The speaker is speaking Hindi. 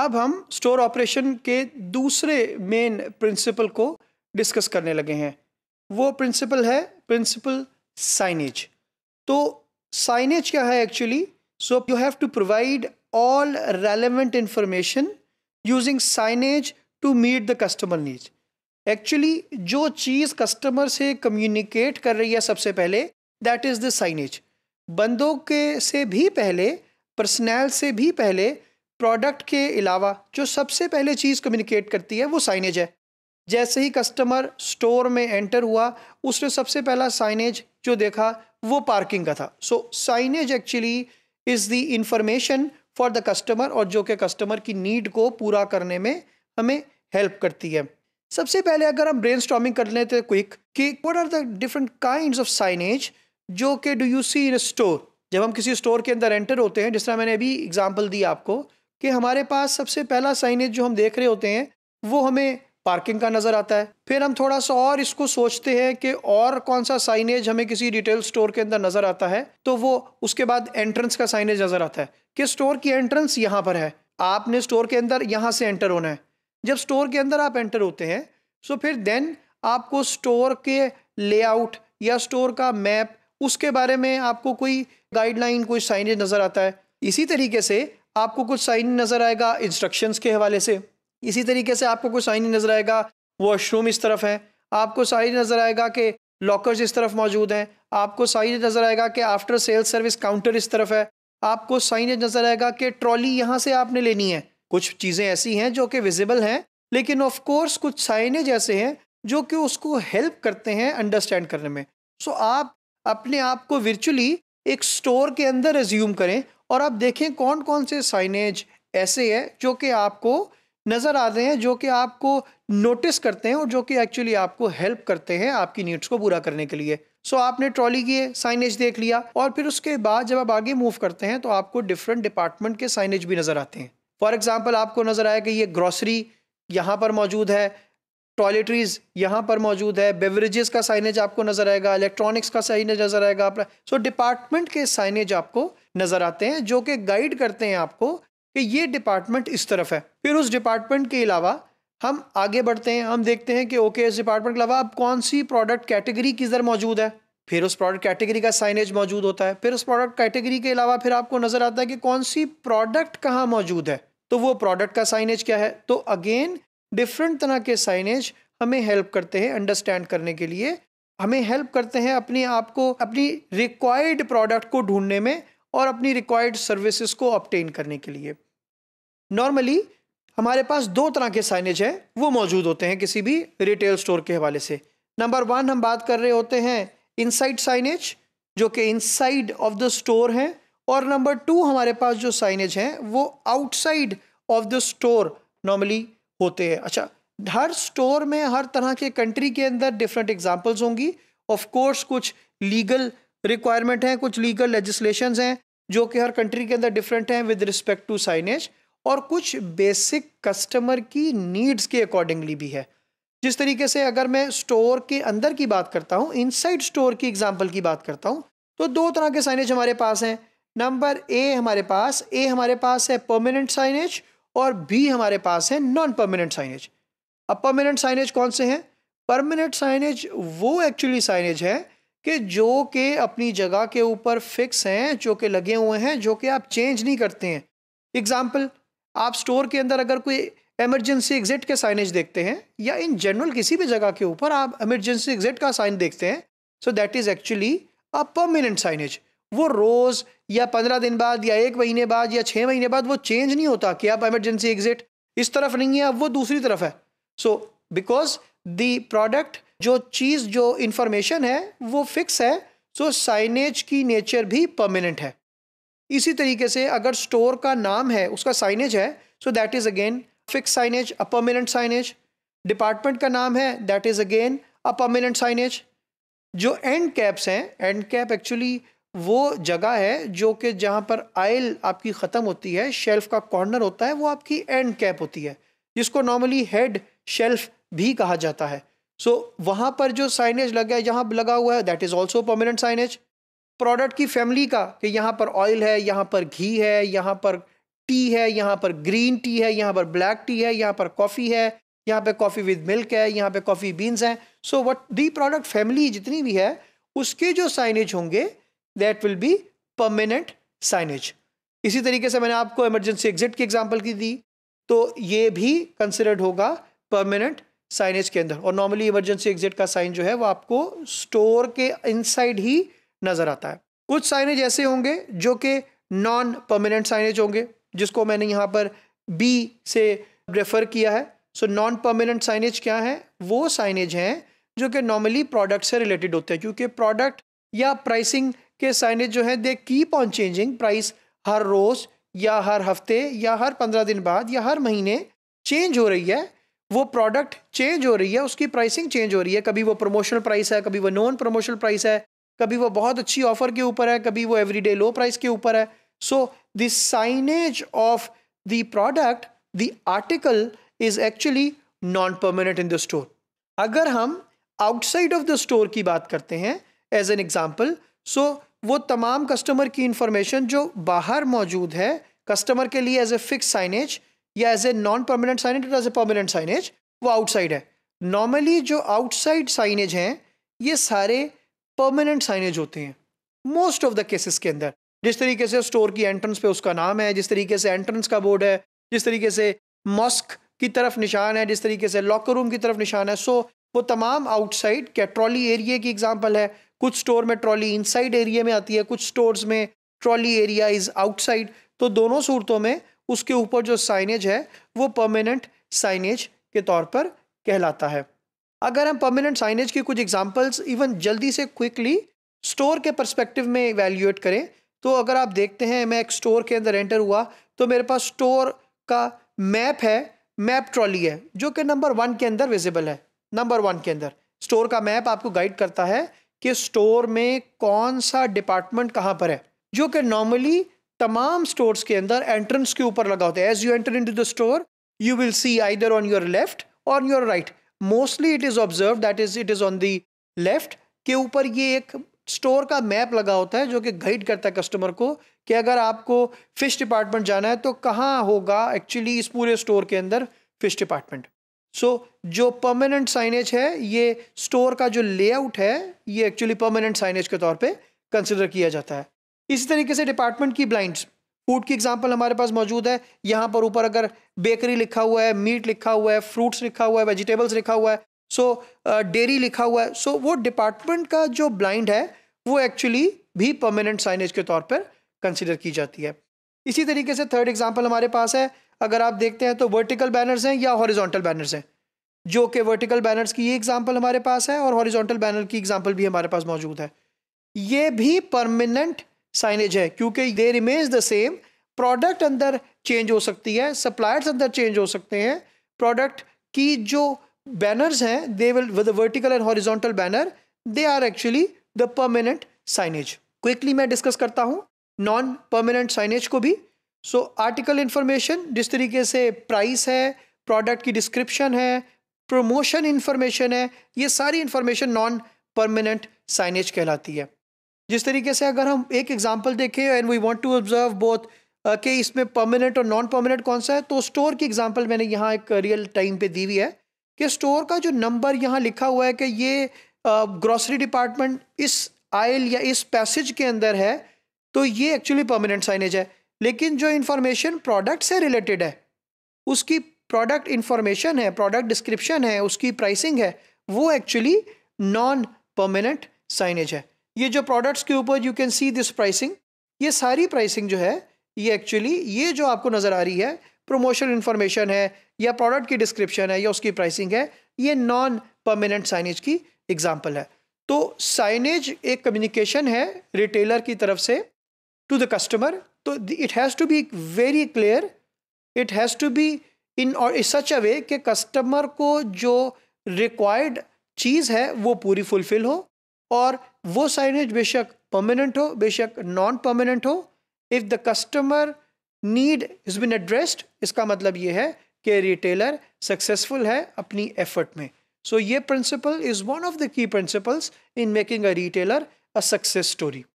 अब हम स्टोर ऑपरेशन के दूसरे मेन प्रिंसिपल को डिस्कस करने लगे हैं वो प्रिंसिपल है प्रिंसिपल साइनेज तो साइनेज क्या है actually so you have to provide all relevant information using signage to meet the customer need actually जो चीज़ कस्टमर से कम्युनिकेट कर रही है सबसे पहले दैट इज़ द साइनेज बंदों के से भी पहले पर्सनैल से भी पहले प्रोडक्ट के अलावा जो सबसे पहले चीज़ कम्युनिकेट करती है वो साइनेज है जैसे ही कस्टमर स्टोर में एंटर हुआ उसने सबसे पहला साइनेज जो देखा वो पार्किंग का था so signage actually is the information for the customer और जो कि कस्टमर की नीड को पूरा करने में हमें हेल्प करती है सबसे पहले अगर हम ब्रेन कर लेते हैं क्विक कि what are the different kind of signage जो कि do you see in store जब हम किसी स्टोर के अंदर एंटर होते हैं जिस तरह मैंने अभी एग्जाम्पल दी आपको कि हमारे पास सबसे पहला साइनेज जो हम देख रहे होते हैं वो हमें पार्किंग का नज़र आता है फिर हम थोड़ा सा और इसको सोचते हैं कि और कौन सा साइनेज हमें किसी रिटेल स्टोर के अंदर नज़र आता है तो वो उसके बाद एंट्रेंस का साइनेज नज़र आता है कि स्टोर की एंट्रेंस यहाँ पर है आपने स्टोर के अंदर यहाँ से एंटर होना है जब स्टोर के अंदर आप एंटर होते हैं सो फिर देन आपको स्टोर के लेआउट या स्टोर का मैप उसके बारे में आपको कोई गाइडलाइन कोई साइनेज नज़र आता है इसी तरीके से आपको कुछ साइन नज़र आएगा इंस्ट्रक्शंस के हवाले से इसी तरीके से आपको कुछ साइन नज़र आएगा वॉशरूम इस तरफ है आपको साइन नज़र आएगा कि लॉकर्स इस तरफ मौजूद हैं आपको साइन नज़र आएगा कि आफ्टर सेल्स सर्विस काउंटर इस तरफ है आपको साइन नज़र आएगा कि ट्रॉली यहाँ से आपने लेनी है कुछ चीज़ें ऐसी हैं जो कि विजिबल हैं लेकिन ऑफ कोर्स कुछ साइनेज ऐसे हैं जो कि उसको हेल्प करते हैं अंडरस्टैंड करने में सो so, आप अपने आप को वर्चुअली एक स्टोर के अंदर रिज्यूम करें और आप देखें कौन कौन से साइनेज ऐसे हैं जो कि आपको नज़र आ रहे हैं जो कि आपको नोटिस करते हैं और जो कि एक्चुअली आपको हेल्प करते हैं आपकी नीड्स को पूरा करने के लिए सो so, आपने ट्रॉली की साइनेज देख लिया और फिर उसके बाद जब आप आगे मूव करते हैं तो आपको डिफरेंट डिपार्टमेंट के साइनेज भी नज़र आते हैं फॉर एग्ज़ाम्पल आपको नज़र आया कि ये ग्रॉसरी यहाँ पर मौजूद है टॉयलेटरीज यहाँ पर मौजूद है बेवरेजेस का साइनेज आपको नजर आएगा इलेक्ट्रॉनिक्स का साइनेज नजर आएगा आपका सो डिपार्टमेंट के साइनेज आपको नजर आते हैं जो कि गाइड करते हैं आपको कि ये डिपार्टमेंट इस तरफ है फिर उस डिपार्टमेंट के अलावा हम आगे बढ़ते हैं हम देखते हैं कि ओके इस डिपार्टमेंट के अलावा अब कौन सी प्रोडक्ट कैटेगरी किधर मौजूद है फिर उस प्रोडक्ट कैटेगरी का साइनेज मौजूद होता है फिर उस प्रोडक्ट कैटेगरी के अलावा फिर आपको नजर आता है कि कौन सी प्रोडक्ट कहाँ मौजूद है तो वो प्रोडक्ट का साइनेज क्या है तो अगेन डिफरेंट तरह के साइनेज हमें हेल्प करते हैं अंडरस्टैंड करने के लिए हमें हेल्प करते हैं अपने आप को अपनी रिक्वायर्ड प्रोडक्ट को ढूंढने में और अपनी रिक्वायर्ड सर्विसेज को अपटेन करने के लिए नॉर्मली हमारे पास दो तरह के साइनेज हैं वो मौजूद होते हैं किसी भी रिटेल स्टोर के हवाले से नंबर वन हम बात कर रहे होते हैं इनसाइड साइनेज जो कि इनसाइड ऑफ द स्टोर हैं और नंबर टू हमारे पास जो साइनेज हैं वो outside of the store normally होते हैं अच्छा हर स्टोर में हर तरह के कंट्री के अंदर डिफरेंट एग्जांपल्स होंगी ऑफ कोर्स कुछ लीगल रिक्वायरमेंट हैं कुछ लीगल लेजिस्लेशंस हैं जो कि हर कंट्री के अंदर डिफरेंट हैं विद रिस्पेक्ट टू साइनेज और कुछ बेसिक कस्टमर की नीड्स के अकॉर्डिंगली भी है जिस तरीके से अगर मैं स्टोर के अंदर की बात करता हूँ इनसाइड स्टोर की एग्जाम्पल की बात करता हूँ तो दो तरह के साइनेज हमारे पास हैं नंबर ए हमारे पास ए हमारे पास है परमानेंट साइनेज और बी हमारे पास है नॉन परमानेंट साइनेज अब परमानेंट साइनेज कौन से हैं परमानेंट साइनेज वो एक्चुअली साइनेज है कि जो के अपनी जगह के ऊपर फिक्स हैं जो के लगे हुए हैं जो कि आप चेंज नहीं करते हैं एग्जाम्पल आप स्टोर के अंदर अगर कोई एमरजेंसी एग्जिट के साइनेज देखते हैं या इन जनरल किसी भी जगह के ऊपर आप एमरजेंसी एग्जिट का साइन देखते हैं so that is actually a permanent signage वो रोज़ या पंद्रह दिन बाद या एक महीने बाद या छः महीने बाद वो चेंज नहीं होता कि आप एमरजेंसी एग्जिट इस तरफ नहीं है अब वो दूसरी तरफ है सो बिकॉज द प्रोडक्ट जो चीज़ जो इंफॉर्मेशन है वो फिक्स है सो so साइनेज की नेचर भी परमानेंट है इसी तरीके से अगर स्टोर का नाम है उसका साइनेज है so that is again fix signage a permanent signage department का नाम है that is again a permanent signage जो एंड कैप्स हैं एंड कैप एक्चुअली वो जगह है जो कि जहाँ पर आयल आपकी ख़त्म होती है शेल्फ़ का कॉर्नर होता है वो आपकी एंड कैप होती है जिसको नॉर्मली हेड शेल्फ भी कहा जाता है सो so, वहाँ पर जो साइनेज लगा है जहाँ लगा हुआ है that is also permanent signage product की फैमिली का कि यहाँ पर ऑयल है यहाँ पर घी है यहाँ पर टी है यहाँ पर ग्रीन टी है यहाँ पर ब्लैक टी है यहाँ पर कॉफ़ी है यहाँ पे कॉफ़ी विद मिल्क है यहाँ पे कॉफ़ी बीन्स हैं so what the product family जितनी भी है उसके जो साइनेज होंगे that will be permanent signage इसी तरीके से मैंने आपको इमरजेंसी एग्जिट की एग्जाम्पल की दी तो ये भी कंसिडर्ड होगा परमानेंट साइनेज के अंदर और नॉर्मली इमरजेंसी एग्जिट का साइन जो है वो आपको स्टोर के इनसाइड ही नज़र आता है कुछ साइनेज ऐसे होंगे जो कि नॉन परमानेंट साइनेज होंगे जिसको मैंने यहाँ पर बी से रेफर किया है सो नॉन परमानेंट साइनेज क्या है वो साइनेज हैं जो कि नॉर्मली प्रोडक्ट से रिलेटेड होते हैं क्योंकि प्रोडक्ट या प्राइसिंग के साइनेज जो है they keep on changing price हर रोज़ या हर हफ्ते या हर पंद्रह दिन बाद या हर महीने चेंज हो रही है वो प्रोडक्ट चेंज हो रही है उसकी प्राइसिंग चेंज हो रही है कभी वो प्रमोशनल प्राइस है कभी वो नॉन प्रमोशनल प्राइस है कभी वो बहुत अच्छी ऑफर के ऊपर है कभी वो एवरीडे लो प्राइस के ऊपर है so the signage of the product the article is actually non permanent in the store अगर हम आउटसाइड ऑफ द स्टोर की बात करते हैं एज एन एग्जाम्पल सो वो तमाम कस्टमर की इंफॉर्मेशन जो बाहर मौजूद है कस्टमर के लिए एज ए फिक्स साइनेज या as a non permanent signage और एज ए परमानेंट साइनेज वो आउटसाइड है नॉर्मली जो आउटसाइड साइनेज हैं ये सारे परमानेंट साइनेज होते हैं मोस्ट ऑफ द केसेस के अंदर जिस तरीके से स्टोर की एंट्रेंस पे उसका नाम है जिस तरीके से एंट्रेंस का बोर्ड है जिस तरीके से मॉस्क की तरफ निशान है जिस तरीके से लॉकर रूम की तरफ निशान है सो so, वो तमाम आउटसाइड कैट्रॉली एरिए की एग्जाम्पल है कुछ स्टोर में ट्रॉली इनसाइड एरिया में आती है कुछ स्टोर्स में ट्रॉली एरिया इज आउटसाइड तो दोनों सूरतों में उसके ऊपर जो साइनेज है वो परमानेंट साइनेज के तौर पर कहलाता है अगर हम परमानेंट साइनेज की कुछ एग्जांपल्स इवन जल्दी से क्विकली स्टोर के परस्पेक्टिव में इवेल्यूएट करें तो अगर आप देखते हैं मैं एक स्टोर के अंदर एंटर हुआ तो मेरे पास स्टोर का मैप है मैप ट्रॉली है जो कि नंबर वन के अंदर विजिबल है नंबर वन के अंदर स्टोर का मैप आपको गाइड करता है कि स्टोर में कौन सा डिपार्टमेंट कहाँ पर है जो कि नॉर्मली तमाम स्टोर्स के अंदर एंट्रेंस के ऊपर लगा होता है as you enter in to the store you will see either on your left or your right mostly it is observe that is it is on the left के ऊपर ये एक स्टोर का मैप लगा होता है जो कि गाइड करता है कस्टमर को कि अगर आपको फ़िश डिपार्टमेंट जाना है तो कहाँ होगा एक्चुअली इस पूरे स्टोर के अंदर फ़िश डिपार्टमेंट सो so, जो परमानेंट साइनेज है ये स्टोर का जो लेआउट है ये एक्चुअली परमानेंट साइनेज के तौर पे कंसिडर किया जाता है इसी तरीके से डिपार्टमेंट की ब्लाइंड्स फूड की एग्जांपल हमारे पास मौजूद है यहाँ पर ऊपर अगर बेकरी लिखा हुआ है मीट लिखा हुआ है फ्रूट्स लिखा हुआ है वेजिटेबल्स लिखा हुआ है सो so, डेरी uh, लिखा हुआ है सो so, वो डिपार्टमेंट का जो ब्लाइंड है वो एक्चुअली भी परमानेंट साइनेज के तौर पर कंसिडर की जाती है इसी तरीके से थर्ड एग्जाम्पल हमारे पास है अगर आप देखते हैं तो वर्टिकल बैनर्स हैं या हॉरिजॉन्टल बैनर्स हैं जो कि वर्टिकल बैनर्स की ये एग्जाम्पल हमारे पास है और हॉरिजॉन्टल बैनर की एग्जाम्पल भी हमारे पास मौजूद है ये भी परमानेंट साइनेज है क्योंकि they remains the same product अंदर चेंज हो सकती है सप्लायर्स अंदर चेंज हो सकते हैं प्रोडक्ट की जो बैनर्स हैं they will with vertical and horizontal banner they are actually the permanent signage quickly मैं डिस्कस करता हूँ नॉन परमानेंट साइनेज को भी सो आर्टिकल इन्फॉर्मेशन जिस तरीके से प्राइस है प्रोडक्ट की डिस्क्रिप्शन है प्रमोशन इन्फॉर्मेशन है ये सारी इन्फॉर्मेशन नॉन परमानेंट साइनेज कहलाती है जिस तरीके से अगर हम एक एग्जांपल देखें and we want to observe both कि इसमें परमानेंट और नॉन परमानेंट कौन सा है तो स्टोर की एग्जांपल मैंने यहाँ एक रियल टाइम पे दी हुई है कि स्टोर का जो नंबर यहाँ लिखा हुआ है कि ये ग्रॉसरी uh, डिपार्टमेंट इस आयल या इस पैसेज के अंदर है तो ये एक्चुअली परमानेंट साइनेज है लेकिन जो इन्फॉर्मेशन प्रोडक्ट से रिलेटेड है उसकी प्रोडक्ट इन्फॉर्मेशन है प्रोडक्ट डिस्क्रिप्शन है उसकी प्राइसिंग है वो एक्चुअली नॉन परमानेंट साइनेज है ये जो प्रोडक्ट्स के ऊपर you can see this pricing ये सारी प्राइसिंग जो है ये एक्चुअली ये जो आपको नज़र आ रही है प्रोमोशन इन्फॉर्मेशन है या प्रोडक्ट की डिस्क्रिप्शन है या उसकी प्राइसिंग है ये नॉन परमानेंट साइनेज की एग्जाम्पल है तो साइनेज एक कम्युनिकेशन है रिटेलर की तरफ से टू द कस्टमर तो it has to be very clear it has to be in और इस सच अ वे कि कस्टमर को जो रिक्वायर्ड चीज़ है वो पूरी फुलफिल हो और वो साइनेज बेशक परमानेंट हो बेशक नॉन परमानेंट हो if the customer need is been addressed इसका मतलब ये है कि रिटेलर सक्सेसफुल है अपनी एफर्ट में सो so, ये principle is one of the key principles in making a retailer a success story